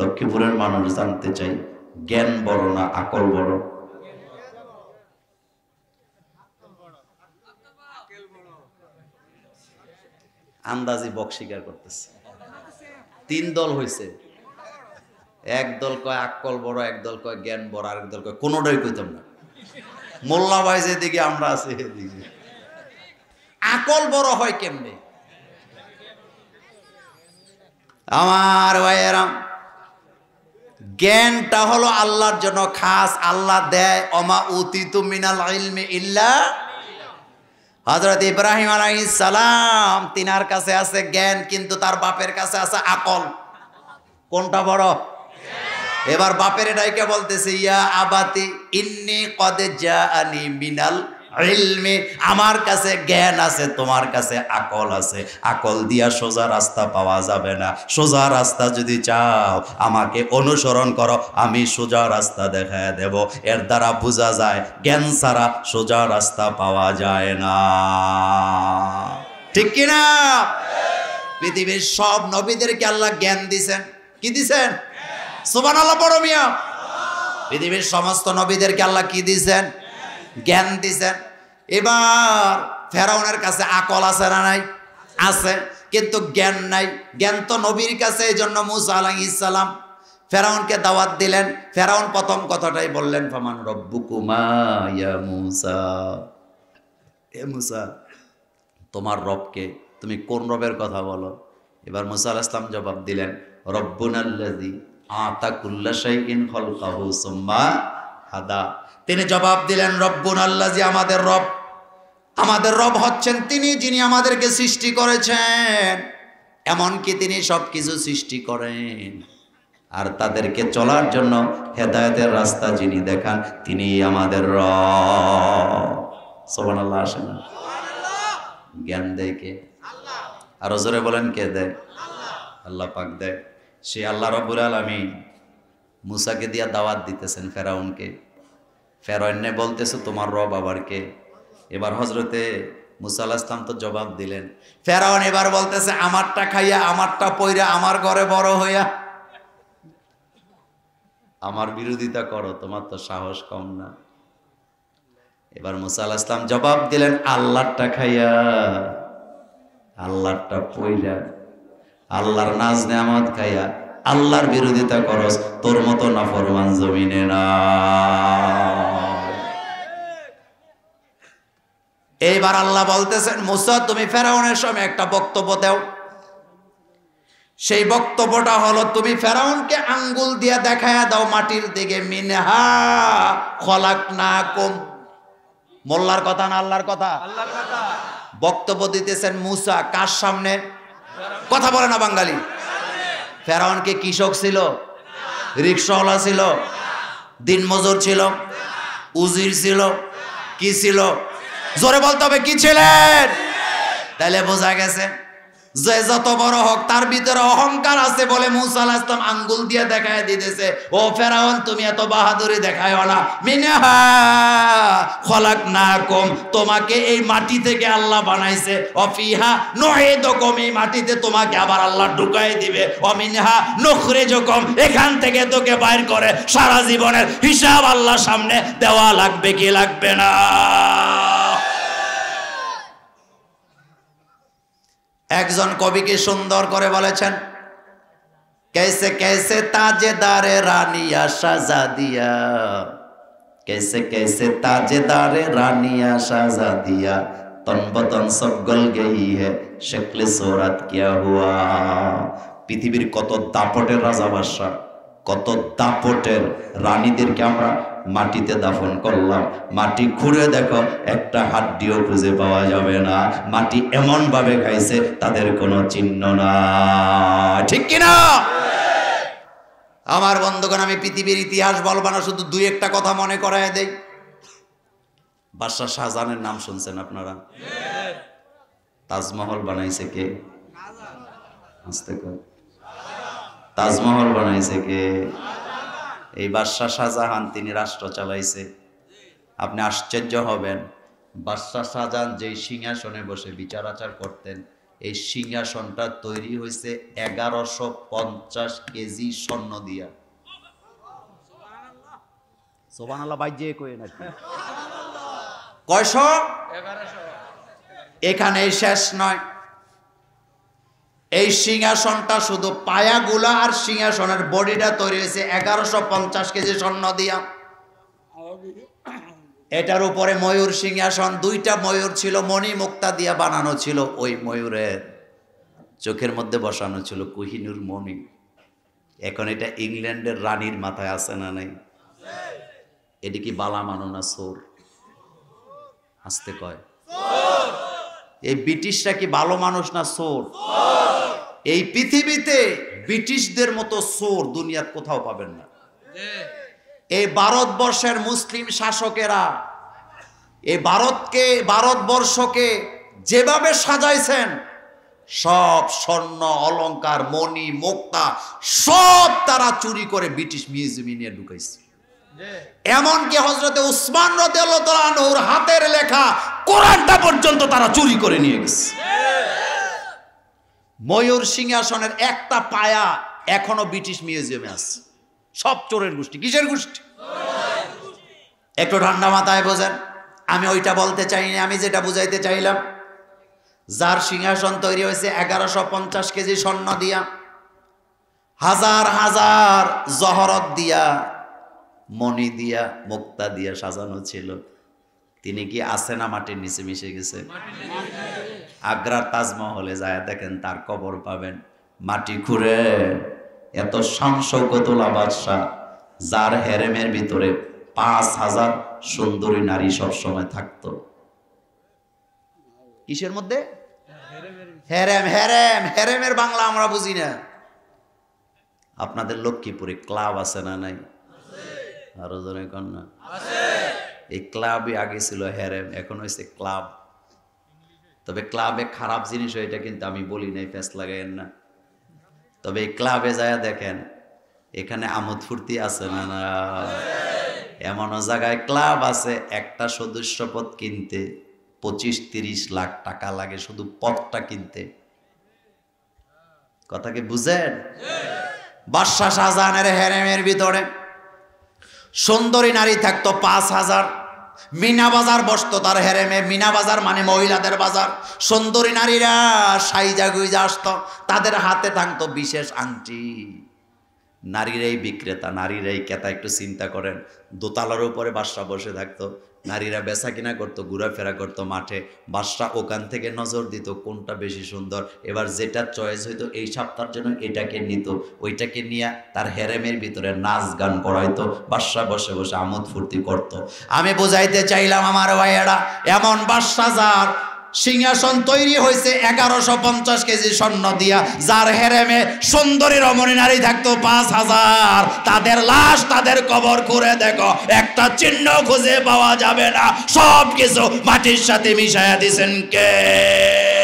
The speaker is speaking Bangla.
লক্ষ্মীপুরের মানুষ জানতে চাই জ্ঞান বড় না আকল বড় আন্দাজি বক স্বীকার করতেছে তিন দল হয়েছে এক দল কয় আকল বড় এক দল কয় জ্ঞান বড় আরেক দল কয় কোনোটাই কইতাম না মোল্লা ভাই যেদিকে আমরা আছি সেদিকে আকল বড় হয় কেমনে আমার ভাই এরাম জ্ঞানটা হলো আল্লাহর জন্য খাস আল্লাহ দেয় অমা উতিত মিনাল ইলমে ইল্লা হজরত ইব্রাহিম আলাই সালাম তিনার কাছে আছে জ্ঞান কিন্তু তার বাপের কাছে আছে আকল কোনটা বড় এবার বাপের ডাইকে বলতেছে ইয়া আবাতি ইন্নি কদে যা আনি মিনাল ইলমি আমার কাছে জ্ঞান আছে তোমার কাছে আকল আছে আকল দিয়া সোজা রাস্তা পাওয়া যাবে না সোজা রাস্তা যদি চাও আমাকে অনুসরণ করো আমি সোজা রাস্তা দেখায় দেব এর দ্বারা বোঝা যায় জ্ঞান ছাড়া সোজা রাস্তা পাওয়া যায় না ঠিক কিনা পৃথিবীর সব নবীদেরকে আল্লাহ জ্ঞান দিছেন কি দিছেন সুবান আল্লাহ বড় মিয়া পৃথিবীর সমস্ত নবীদেরকে আল্লাহ কি দিছেন জ্ঞান দিছেন এবার ফেরাউনের কাছে আকল আছে না নাই আছে কিন্তু জ্ঞান নাই জ্ঞান তো নবীর কাছে এই জন্য মুসা আলাইসালাম ফেরাউনকে দাওয়াত দিলেন ফেরাউন প্রথম কথাটাই বললেন ফামান রব্বুকুমা ইয়া মুসা এ মুসা তোমার রবকে তুমি কোন রবের কথা বলো এবার মুসা আল ইসলাম জবাব দিলেন রব্বুনাল্লাজি আতা কুল্লা শাইইন খলকাহু সুম্মা হাদা তিনি জবাব দিলেন রব্বুন আল্লাহ যে আমাদের রব আমাদের রব হচ্ছেন তিনি যিনি আমাদেরকে সৃষ্টি করেছেন এমনকি তিনি সব কিছু সৃষ্টি করেন আর তাদেরকে চলার জন্য হেদায়তের রাস্তা যিনি দেখান তিনি আমাদের রবান আল্লাহ আসেন জ্ঞান দেয় কে আর জোরে বলেন কে দেয় আল্লাহ পাক দেয় সে আল্লাহ রবুল আলমী মুসাকে দিয়া দাওয়াত দিতেছেন ফেরাউনকে ফেরাউনে বলতেছে তোমার রব আবার কে এবার হজরতে মুসা তো জবাব দিলেন ফেরাউন এবার বলতেছে আমারটা খাইয়া আমারটা পইরা আমার ঘরে বড় হইয়া আমার বিরোধিতা করো তোমার তো সাহস কম না এবার মুসা ইসলাম জবাব দিলেন আল্লাহটা খাইয়া আল্লাহটা পইরা আল্লাহর নাজ নেয়ামত খাইয়া আল্লাহর বিরোধিতা করস তোর মতো না ফরমান জমিনে না এইবার আল্লাহ বলতেছেন মুসা তুমি ফেরাউনের সময় একটা বক্তব্য দাও সেই বক্তব্যটা হলো তুমি ফেরাউনকে আঙ্গুল দিয়ে দেখায় দাও মাটির দিকে মিনহা খলাক না কম মোল্লার কথা না আল্লাহর কথা বক্তব্য দিতেছেন মুসা কার সামনে কথা বলে না বাঙালি ফেরাউন কি কৃষক ছিল রিক্সাওয়ালা ছিল দিনমজুর ছিল উজির ছিল কি ছিল জোরে বলতে হবে কি ছিলেন তাহলে বোঝা গেছে যে যত বড় তার ভিতরে অহংকার আছে বলে আঙ্গুল দিয়ে দেখায় দিতেছে ও ফেরাউন তুমি এত বাহাদুরি দেখায় না না কম তোমাকে এই মাটি থেকে আল্লাহ বানাইছে অফিহা নহে দকম এই মাটিতে তোমাকে আবার আল্লাহ ঢুকাই দিবে অমিনহা নখরে জকম এখান থেকে তোকে বাইর করে সারা জীবনের হিসাব আল্লাহ সামনে দেওয়া লাগবে কি লাগবে না একজন কবিকে সুন্দর করে বলেছেন কেসে কেসে দারে রানিয়া সাজা দিয়া কেসে কেসে দারে রানিয়া সাজা দিয়া তন বতন সব গল গেই হে শেখলে সোরাত কিয়া হুয়া পৃথিবীর কত দাপটের রাজা বাদশাহ কত দাপটের রানীদেরকে আমরা মাটিতে দাফন করলাম মাটি খুঁড়ে দেখো একটা হাড্ডিও খুঁজে পাওয়া যাবে না মাটি এমনভাবে খাইছে তাদের কোনো চিহ্ন না ঠিক কিনা আমার বন্ধুগণ আমি পৃথিবীর ইতিহাস বলবা না শুধু দুই একটা কথা মনে করায় দেই বাদশাহ শাহজাহানের নাম শুনছেন আপনারা তাজমহল বানাইছে কে তাজমহল বানাইছে কে এই বাদশাহ শাহজাহান তিনি রাষ্ট্র চালাইছে আপনি আশ্চর্য হবেন বাদশাহ শাহজাহান যেই সিংহাসনে বসে বিচারাচার করতেন এই সিংহাসনটা তৈরি হয়েছে এগারোশো পঞ্চাশ কেজি স্বর্ণ দিয়া সোবান আল্লাহ শেষ নয় এই সিংহাসনটা শুধু পায়াগুলা আর সিংহাসনের বডিটা তৈরি হয়েছে এগারোশো পঞ্চাশ কেজি স্বর্ণ দিয়া এটার উপরে ময়ূর সিংহাসন দুইটা ময়ূর ছিল মণি মুক্তা দিয়া বানানো ছিল ওই ময়ূরের চোখের মধ্যে বসানো ছিল কুহিনুর মণি এখন এটা ইংল্যান্ডের রানীর মাথায় আছে না নাই এটি কি বালা মানো না সোর আসতে কয় এই ব্রিটিশরা কি ভালো মানুষ না সোর এই পৃথিবীতে ব্রিটিশদের মতো সোর দুনিয়ার কোথাও পাবেন না এই ভারতবর্ষের মুসলিম শাসকেরা এই ভারতকে ভারতবর্ষকে যেভাবে সাজাইছেন সব স্বর্ণ অলঙ্কার মণি মুক্তা সব তারা চুরি করে ব্রিটিশ মিউজিয়ামে নিয়ে ঢুকাইছে এমনকি হজরতে উসমান রদুর হাতের লেখা কোরআনটা পর্যন্ত তারা চুরি করে নিয়ে গেছে ময়ূর সিংহাসনের একটা পায়া এখনো ব্রিটিশ মিউজিয়ামে আছে সব চোরের গোষ্ঠী কিসের গোষ্ঠী একটু ঠান্ডা মাথায় বোঝেন আমি ওইটা বলতে চাইনি আমি যেটা বুঝাইতে চাইলাম যার সিংহাসন তৈরি হয়েছে এগারোশো পঞ্চাশ কেজি স্বর্ণ দিয়া হাজার হাজার জহরত দিয়া মণি দিয়া মুক্তা দিয়া সাজানো ছিল তিনি কি আসেনা না মাটির নিচে মিশে গেছে আগ্রার তাজমহলে যায় দেখেন তার কবর পাবেন মাটি খুঁড়ে এত শামসৌকতলা বাদশাহ যার হেরেমের ভিতরে পাঁচ হাজার সুন্দরী নারী সবসময় থাকত কিসের মধ্যে হেরেম হেরেম হেরেমের বাংলা আমরা বুঝি না আপনাদের লক্ষ্মীপুরে ক্লাব আছে না নাই আরো জনে কন্যা এই ক্লাবই আগে ছিল হেরেম এখন হয়েছে ক্লাব তবে ক্লাবে খারাপ জিনিস এটা কিন্তু আমি বলি নাই ফেস লাগাইয়েন না তবে এই ক্লাবে যায় দেখেন এখানে আমোদ ফুর্তি আছে না না এমন জায়গায় ক্লাব আছে একটা সদস্য পদ কিনতে পঁচিশ তিরিশ লাখ টাকা লাগে শুধু পদটা কিনতে কথাকে বুঝেন বাদশাহ শাহজাহানের হেরেমের ভিতরে সুন্দরী নারী থাকতো পাঁচ হাজার মিনা বাজার বসত তার হেরেমে মিনা বাজার মানে মহিলাদের বাজার সুন্দরী নারীরা সাইজা গুইজা আসত তাদের হাতে থাকতো বিশেষ আংটি নারীরাই বিক্রেতা নারীরাই ক্রেতা একটু চিন্তা করেন দোতলার উপরে বাসা বসে থাকতো নারীরা বেচা কিনা করতো ঘোরাফেরা করতো মাঠে বাদশাহ ওখান থেকে নজর দিত কোনটা বেশি সুন্দর এবার যেটা চয়েস হইতো এই সপ্তাহের জন্য এটাকে নিত ওইটাকে নিয়ে তার হেরেমের ভিতরে নাচ গান করাইতো বাদশাহ বসে বসে আমোদ ফুর্তি করত আমি বুঝাইতে চাইলাম আমার ভাইয়েরা এমন বাসা যার সিংহাসন তৈরি হয়েছে এগারোশো পঞ্চাশ কেজি স্বর্ণ দিয়া যার হেরেমে সুন্দরী রমণী নারী থাকতো পাঁচ হাজার তাদের লাশ তাদের কবর করে দেখো একটা চিহ্ন খুঁজে পাওয়া যাবে না সব কিছু মাটির সাথে মিশাইয়া দিছেন কে